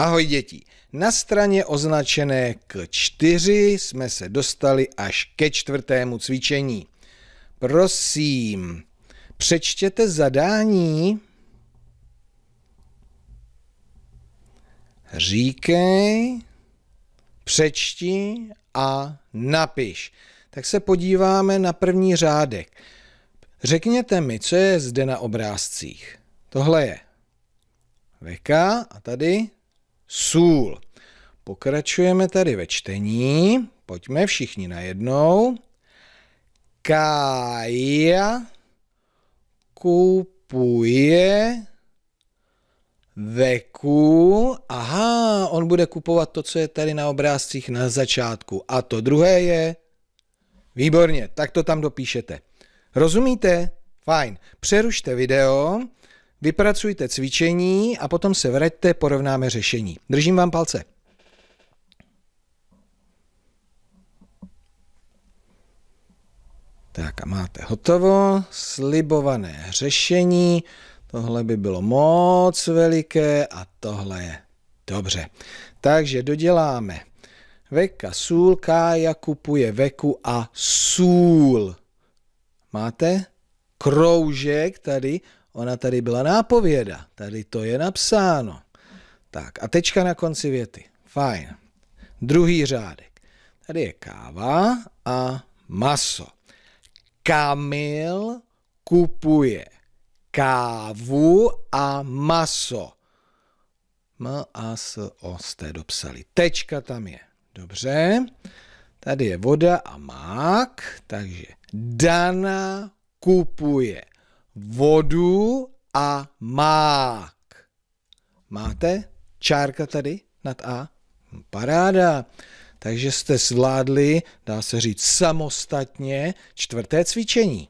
Ahoj děti, na straně označené k 4 jsme se dostali až ke čtvrtému cvičení. Prosím, přečtěte zadání. Říkej, přečti a napiš. Tak se podíváme na první řádek. Řekněte mi, co je zde na obrázcích. Tohle je veka a tady sůl. Pokračujeme tady ve čtení. Pojďme všichni najednou. Kája kupuje veku. Aha, on bude kupovat to, co je tady na obrázcích na začátku. A to druhé je... Výborně, tak to tam dopíšete. Rozumíte? Fajn. Přerušte video, vypracujte cvičení a potom se vraťte, porovnáme řešení. Držím vám palce. Tak a máte hotovo, slibované řešení, tohle by bylo moc veliké a tohle je dobře. Takže doděláme veka sůl, kája kupuje veku a sůl. Máte kroužek tady, Ona tady byla nápověda, tady to je napsáno. Tak a tečka na konci věty. Fajn. Druhý řádek. Tady je káva a maso. Kamil kupuje kávu a maso. M, A, S, O jste dopsali. Tečka tam je. Dobře. Tady je voda a mák, takže Dana kupuje vodu a mák. Máte čárka tady nad A? Paráda. Takže jste zvládli, dá se říct, samostatně čtvrté cvičení.